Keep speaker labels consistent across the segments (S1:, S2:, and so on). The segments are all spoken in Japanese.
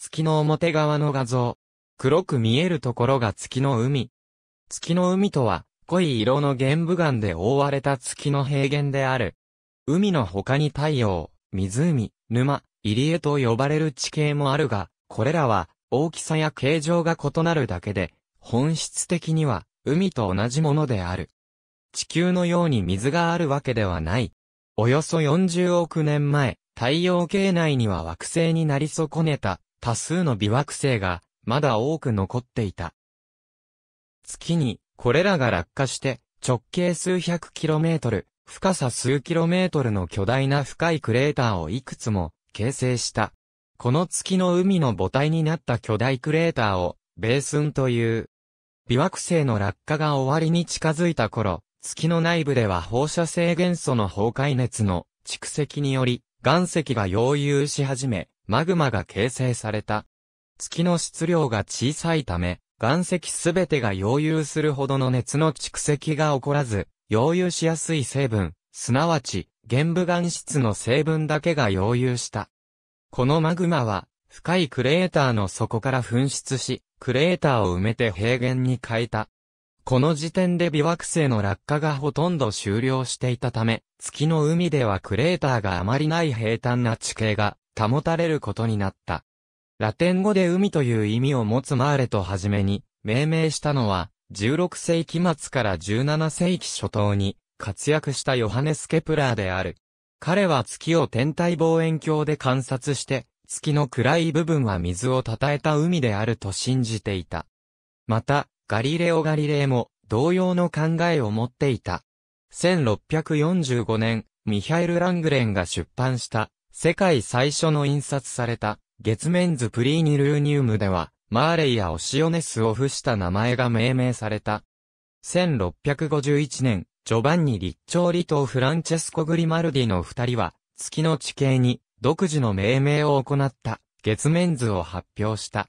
S1: 月の表側の画像。黒く見えるところが月の海。月の海とは、濃い色の玄武岩で覆われた月の平原である。海の他に太陽、湖、沼、入江と呼ばれる地形もあるが、これらは大きさや形状が異なるだけで、本質的には海と同じものである。地球のように水があるわけではない。およそ40億年前、太陽系内には惑星になり損ねた多数の微惑星が、まだ多く残っていた。月に、これらが落下して、直径数百キロメートル、深さ数キロメートルの巨大な深いクレーターをいくつも形成した。この月の海の母体になった巨大クレーターを、ベースンという。微惑星の落下が終わりに近づいた頃、月の内部では放射性元素の崩壊熱の蓄積により、岩石が溶融し始め、マグマが形成された。月の質量が小さいため、岩石すべてが溶融するほどの熱の蓄積が起こらず、溶融しやすい成分、すなわち、玄武岩質の成分だけが溶融した。このマグマは、深いクレーターの底から噴出し、クレーターを埋めて平原に変えた。この時点で微惑星の落下がほとんど終了していたため、月の海ではクレーターがあまりない平坦な地形が保たれることになった。ラテン語で海という意味を持つマーレとはじめに命名したのは、16世紀末から17世紀初頭に活躍したヨハネス・ケプラーである。彼は月を天体望遠鏡で観察して、月の暗い部分は水をたたえた海であると信じていた。また、ガリレオ・ガリレイも同様の考えを持っていた。1645年、ミハエル・ラングレンが出版した世界最初の印刷された、月面図プリーニルーニウムでは、マーレイやオシオネスを付した名前が命名された。1651年、ジョバンニ・リッチョーリとフランチェスコ・グリマルディの二人は、月の地形に独自の命名を行った月面図を発表した。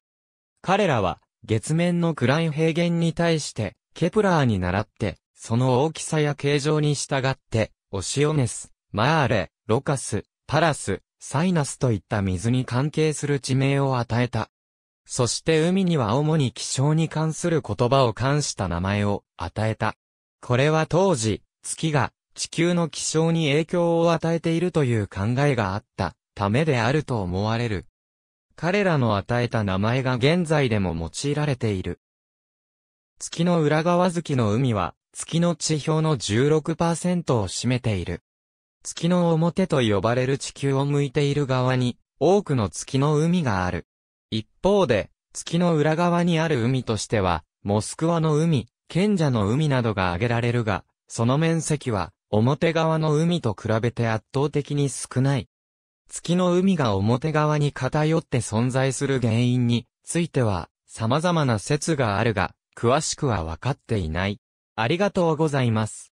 S1: 彼らは月面のラン平原に対してケプラーに倣って、その大きさや形状に従って、オシオネス、マーレ、ロカス、パラス、サイナスといった水に関係する地名を与えた。そして海には主に気象に関する言葉を冠した名前を与えた。これは当時、月が地球の気象に影響を与えているという考えがあったためであると思われる。彼らの与えた名前が現在でも用いられている。月の裏側月の海は月の地表の16%を占めている。月の表と呼ばれる地球を向いている側に、多くの月の海がある。一方で、月の裏側にある海としては、モスクワの海、賢者の海などが挙げられるが、その面積は、表側の海と比べて圧倒的に少ない。月の海が表側に偏って存在する原因については、様々な説があるが、詳しくは分かっていない。ありがとうございます。